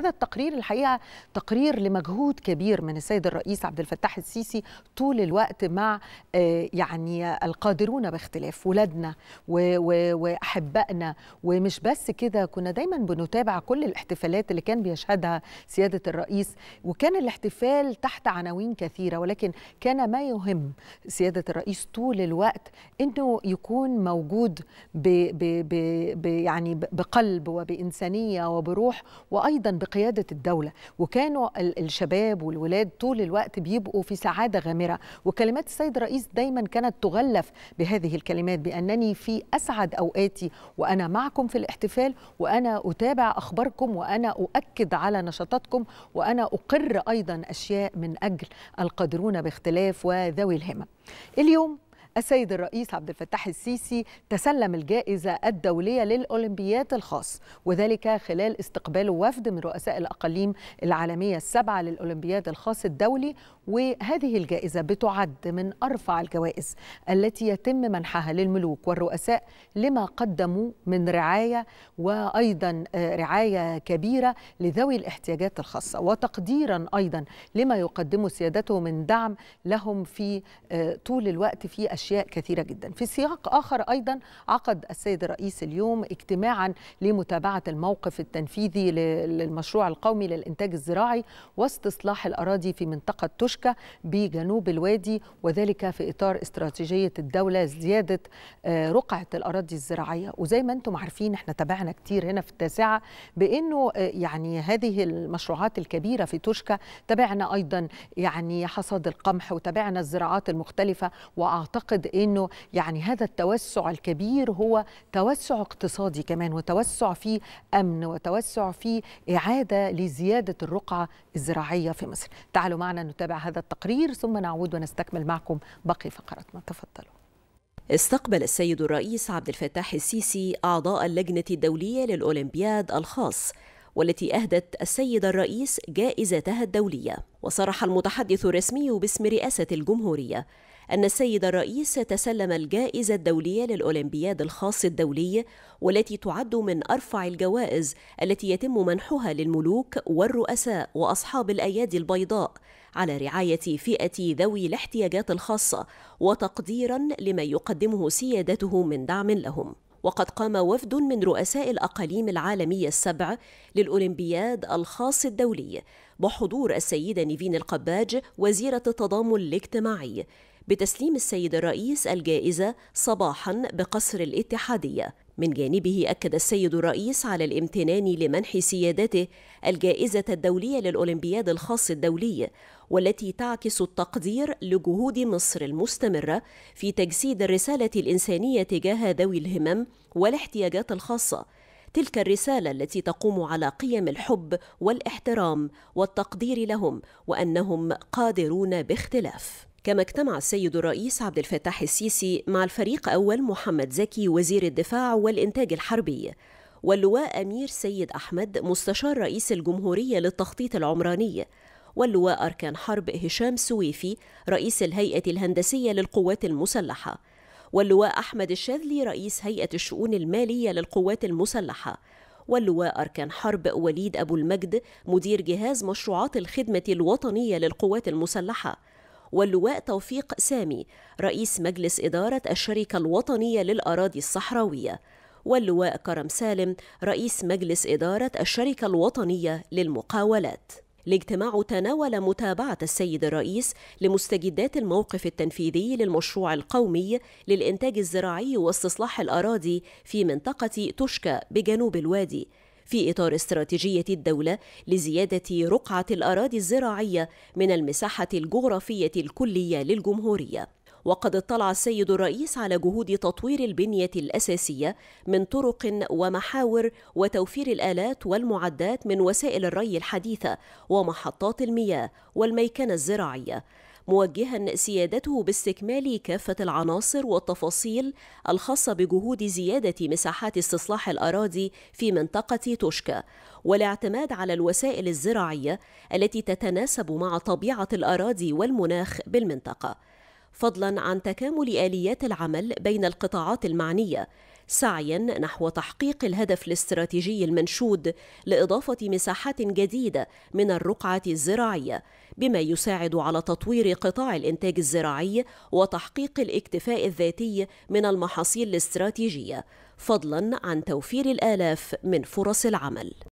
هذا التقرير الحقيقه تقرير لمجهود كبير من السيد الرئيس عبد الفتاح السيسي طول الوقت مع آه، يعني القادرون باختلاف ولادنا واحبائنا ومش بس كده كنا دايما بنتابع كل الاحتفالات اللي كان بيشهدها سياده الرئيس وكان الاحتفال تحت عناوين كثيره ولكن كان ما يهم سياده الرئيس طول الوقت انه يكون موجود ب ب ب يعني بقلب وبانسانيه وبروح وايضا قيادة الدولة وكانوا الشباب والولاد طول الوقت بيبقوا في سعادة غامرة وكلمات السيد الرئيس دايما كانت تغلف بهذه الكلمات بأنني في أسعد أوقاتي وأنا معكم في الاحتفال وأنا أتابع أخباركم وأنا أؤكد على نشاطاتكم وأنا أقر أيضا أشياء من أجل القادرون باختلاف وذوي الهمم اليوم السيد الرئيس عبد الفتاح السيسي تسلم الجائزة الدولية للأولمبيات الخاص وذلك خلال استقبال وفد من رؤساء الأقاليم العالمية السبعة للأولمبياد الخاص الدولي وهذه الجائزة بتعد من أرفع الجوائز التي يتم منحها للملوك والرؤساء لما قدموا من رعاية وأيضا آه، رعاية كبيرة لذوي الاحتياجات الخاصة وتقديرا أيضا لما يقدمه سيادته من دعم لهم في آه، طول الوقت في أشياء كثيرة جدا في سياق آخر أيضا عقد السيد الرئيس اليوم اجتماعا لمتابعة الموقف التنفيذي للمشروع القومي للإنتاج الزراعي واستصلاح الأراضي في منطقة توشكا بجنوب الوادي وذلك في إطار استراتيجية الدولة زيادة آه، رقعة الأراضي الزراعية وزي ما أنتم عارفين احنا تابعنا كتير هنا في التاسعة بأنه آه، يعني هذه المشروعات الكبيرة في توشكا تابعنا أيضا يعني حصاد القمح وتابعنا الزراعات المختلفة وأعتقد اعتقد انه يعني هذا التوسع الكبير هو توسع اقتصادي كمان وتوسع في امن وتوسع في اعاده لزياده الرقعه الزراعيه في مصر. تعالوا معنا نتابع هذا التقرير ثم نعود ونستكمل معكم باقي فقراتنا تفضلوا. استقبل السيد الرئيس عبد الفتاح السيسي أعضاء اللجنة الدولية للأولمبياد الخاص والتي أهدت السيد الرئيس جائزتها الدولية وصرح المتحدث الرسمي باسم رئاسة الجمهورية أن السيد الرئيس تسلم الجائزة الدولية للأولمبياد الخاص الدولي والتي تعد من أرفع الجوائز التي يتم منحها للملوك والرؤساء وأصحاب الأيادي البيضاء على رعاية فئة ذوي الاحتياجات الخاصة وتقديرا لما يقدمه سيادته من دعم لهم وقد قام وفد من رؤساء الأقاليم العالمية السبع للأولمبياد الخاص الدولي بحضور السيدة نيفين القباج وزيرة التضامن الاجتماعي بتسليم السيد الرئيس الجائزة صباحا بقصر الاتحادية من جانبه أكد السيد الرئيس على الامتنان لمنح سيادته الجائزة الدولية للأولمبياد الخاص الدولي والتي تعكس التقدير لجهود مصر المستمرة في تجسيد الرسالة الإنسانية تجاه ذوي الهمم والاحتياجات الخاصة تلك الرسالة التي تقوم على قيم الحب والاحترام والتقدير لهم وأنهم قادرون باختلاف كما اجتمع السيد الرئيس عبد الفتاح السيسي مع الفريق أول محمد زكي وزير الدفاع والإنتاج الحربي واللواء أمير سيد أحمد مستشار رئيس الجمهورية للتخطيط العمراني واللواء أركان حرب هشام سويفي رئيس الهيئة الهندسية للقوات المسلحة واللواء أحمد الشاذلي رئيس هيئة الشؤون المالية للقوات المسلحة واللواء أركان حرب وليد أبو المجد مدير جهاز مشروعات الخدمة الوطنية للقوات المسلحة واللواء توفيق سامي رئيس مجلس إدارة الشركة الوطنية للأراضي الصحراوية واللواء كرم سالم رئيس مجلس إدارة الشركة الوطنية للمقاولات الاجتماع تناول متابعة السيد الرئيس لمستجدات الموقف التنفيذي للمشروع القومي للإنتاج الزراعي واستصلاح الأراضي في منطقة تشكى بجنوب الوادي في إطار استراتيجية الدولة لزيادة رقعة الأراضي الزراعية من المساحة الجغرافية الكلية للجمهورية وقد اطلع السيد الرئيس على جهود تطوير البنيه الاساسيه من طرق ومحاور وتوفير الالات والمعدات من وسائل الري الحديثه ومحطات المياه والميكنه الزراعيه موجها سيادته باستكمال كافة العناصر والتفاصيل الخاصة بجهود زيادة مساحات استصلاح الأراضي في منطقة توشكا والاعتماد على الوسائل الزراعية التي تتناسب مع طبيعة الأراضي والمناخ بالمنطقة فضلا عن تكامل آليات العمل بين القطاعات المعنية سعيا نحو تحقيق الهدف الاستراتيجي المنشود لإضافة مساحات جديدة من الرقعة الزراعية بما يساعد على تطوير قطاع الإنتاج الزراعي وتحقيق الاكتفاء الذاتي من المحاصيل الاستراتيجية فضلا عن توفير الآلاف من فرص العمل